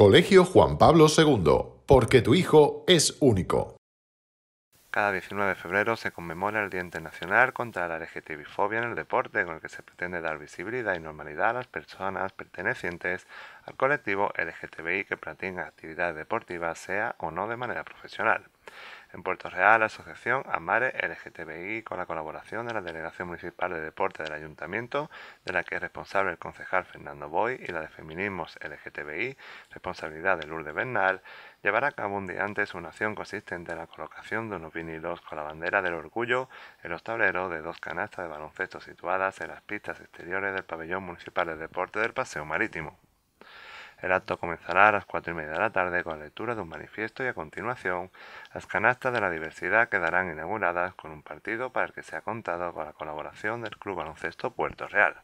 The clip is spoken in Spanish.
Colegio Juan Pablo II, porque tu hijo es único. Cada 19 de febrero se conmemora el Día Internacional contra la LGTB-fobia en el deporte, con el que se pretende dar visibilidad y normalidad a las personas pertenecientes al colectivo LGTBI que practican actividades deportivas, sea o no de manera profesional. En Puerto Real, la asociación Amare LGTBI, con la colaboración de la Delegación Municipal de Deporte del Ayuntamiento, de la que es responsable el concejal Fernando Boy, y la de Feminismos LGTBI, responsabilidad de Lourdes Bernal, llevará a cabo un día antes una acción consistente en la colocación de unos vinilos con la bandera del orgullo en los tableros de dos canastas de baloncesto situadas en las pistas exteriores del pabellón municipal de deporte del Paseo Marítimo. El acto comenzará a las cuatro y media de la tarde con la lectura de un manifiesto y a continuación las canastas de la diversidad quedarán inauguradas con un partido para el que se ha contado con la colaboración del Club Baloncesto Puerto Real.